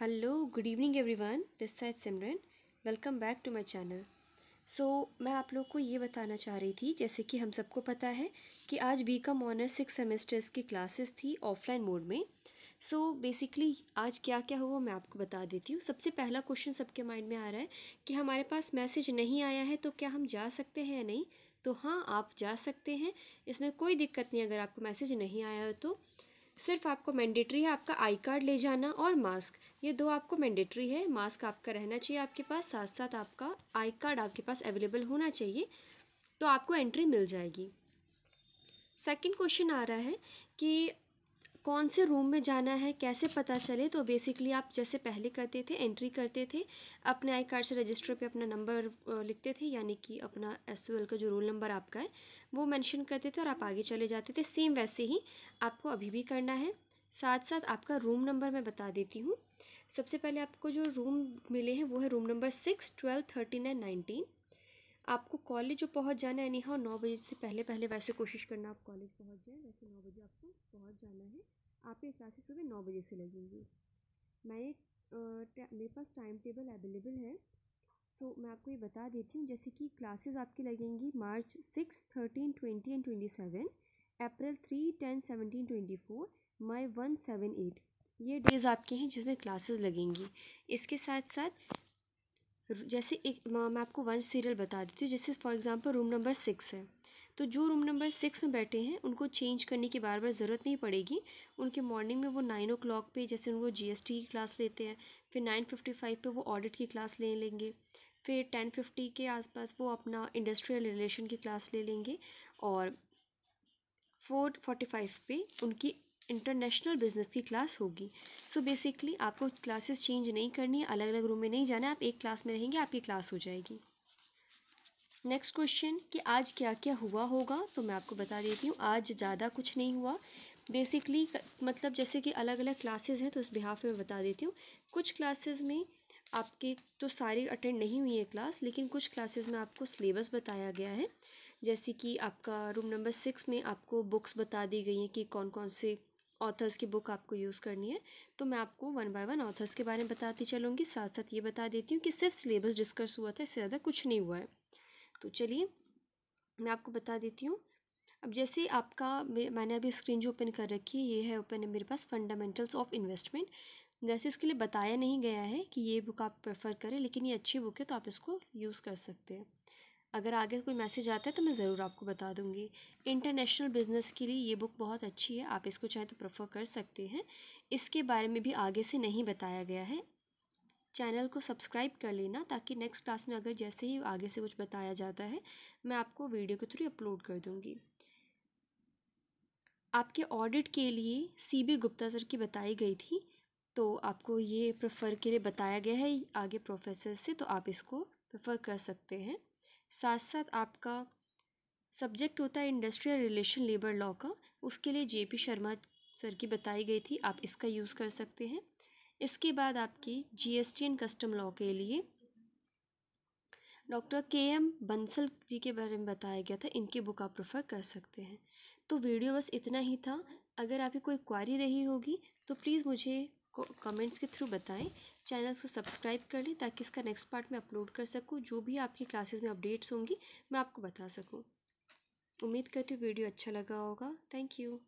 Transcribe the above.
hello good evening everyone this side Simran welcome back to my channel so मैं आप लोग को ये बताना चाह रही थी जैसे कि हम सबको पता है कि आज B com honours six semesters की क्लासेस थी ऑफलाइन मोड में सो so, बेसिकली आज क्या क्या हुआ मैं आपको बता देती हूँ सबसे पहला क्वेश्चन सबके माइंड में आ रहा है कि हमारे पास मैसेज नहीं आया है तो क्या हम जा सकते हैं या नहीं तो हाँ आप जा सकते हैं इसमें कोई दिक्कत नहीं अगर आपको मैसेज नहीं आया हो तो सिर्फ आपको मैंडेटरी है आपका आई कार्ड ले जाना और मास्क ये दो आपको मैंडेटरी है मास्क आपका रहना चाहिए आपके पास साथ साथ आपका आई कार्ड आपके पास अवेलेबल होना चाहिए तो आपको एंट्री मिल जाएगी सेकंड क्वेश्चन आ रहा है कि कौन से रूम में जाना है कैसे पता चले तो बेसिकली आप जैसे पहले करते थे एंट्री करते थे अपने आई कार्ड से रजिस्टर पे अपना नंबर लिखते थे यानी कि अपना एस का जो रोल नंबर आपका है वो मेंशन करते थे और आप आगे चले जाते थे सेम वैसे ही आपको अभी भी करना है साथ साथ आपका रूम नंबर मैं बता देती हूँ सबसे पहले आपको जो रूम मिले हैं वो है room number six twelve thirteen and nineteen आपको कॉलेज जो पहुंच जाना है निहा नौ बजे से पहले पहले वैसे कोशिश करना आप कॉलेज पहुंच जाएं वैसे नौ बजे आपको पहुंच जाना है आपके क्लासेस सुबह नौ बजे से लगेंगी मैं मेरे पास टाइम टेबल अवेलेबल है सो मैं आपको ये बता देती हूँ जैसे कि क्लासेस आपकी लगेंगी March six thirteen twenty and twenty seven April three ten seventeen twenty four May one seven eight ये डेज़ आपके हैं जिसमें क्लासेस लगेंगी इसके साथ साथ जैसे एक मैं आपको वन सीरियल बता देती हूँ जैसे for example room number six है तो जो रूम नंबर सिक्स में बैठे हैं उनको चेंज करने की बार बार ज़रूरत नहीं पड़ेगी उनके मॉर्निंग में वो नाइन ओ क्लाक पर जैसे उनको जी एस टी की क्लास लेते हैं फिर नाइन फिफ्टी फाइव पर वो ऑडिट की क्लास ले लेंगे फिर टेन फिफ्टी के आसपास वो अपना इंडस्ट्रियल रिलेशन की क्लास ले लेंगे और फोर फोर्टी फाइव पर उनकी इंटरनेशनल बिजनेस की क्लास होगी सो so बेसिकली आपको क्लासेस चेंज नहीं करनी है अलग अलग रूम में नहीं जाना है आप एक क्लास में रहेंगे आपकी क्लास हो जाएगी नेक्स्ट क्वेश्चन कि आज क्या क्या हुआ होगा तो मैं आपको बता देती हूँ आज ज़्यादा कुछ नहीं हुआ बेसिकली मतलब जैसे कि अलग अलग क्लासेज हैं तो उस बिहाफ में बता देती हूँ कुछ क्लासेज में आपके तो सारी अटेंड नहीं हुई है क्लास लेकिन कुछ क्लासेस में आपको सिलेबस बताया गया है जैसे कि आपका रूम नंबर सिक्स में आपको बुक्स बता दी गई हैं कि कौन कौन से ऑथर्स की बुक आपको यूज़ करनी है तो मैं आपको वन बाय वन ऑथर्स के बारे में बताती चलूँगी साथ साथ ये बता देती हूँ कि सिर्फ सिलेबस डिस्कस हुआ था इससे ज़्यादा कुछ नहीं हुआ है तो चलिए मैं आपको बता देती हूँ अब जैसे आपका मैंने अभी स्क्रीन जो ओपन कर रखी है ये है ओपन है मेरे पास फंडामेंटल्स ऑफ इन्वेस्टमेंट वैसे इसके लिए बताया नहीं गया है कि ये बुक आप प्रेफर करें लेकिन ये अच्छी बुक है तो आप इसको यूज़ कर सकते हैं अगर आगे कोई मैसेज आता है तो मैं ज़रूर आपको बता दूंगी इंटरनेशनल बिज़नेस के लिए ये बुक बहुत अच्छी है आप इसको चाहे तो प्रेफर कर सकते हैं इसके बारे में भी आगे से नहीं बताया गया है चैनल को सब्सक्राइब कर लेना ताकि नेक्स्ट क्लास में अगर जैसे ही आगे से कुछ बताया जाता है मैं आपको वीडियो के थ्रू अपलोड कर दूँगी आपके ऑडिट के लिए सी बी गुप्ता सर की बताई गई थी तो आपको ये प्रेफर के लिए बताया गया है आगे प्रोफेसर से तो आप इसको प्रेफर कर सकते हैं साथ साथ आपका सब्जेक्ट होता है इंडस्ट्रियल रिलेशन लेबर लॉ का उसके लिए जेपी शर्मा सर की बताई गई थी आप इसका यूज़ कर सकते हैं इसके बाद आपकी जीएसटी एंड कस्टम लॉ के लिए डॉक्टर के एम बंसल जी के बारे में बताया गया था इनकी बुक आप प्रेफर कर सकते हैं तो वीडियो बस इतना ही था अगर आपकी कोई क्वारी रही होगी तो प्लीज़ मुझे को कमेंट्स के थ्रू बताएं चैनल को सब्सक्राइब कर लें ताकि इसका नेक्स्ट पार्ट मैं अपलोड कर सकूं जो भी आपकी क्लासेस में अपडेट्स होंगी मैं आपको बता सकूं उम्मीद करती हूँ वीडियो अच्छा लगा होगा थैंक यू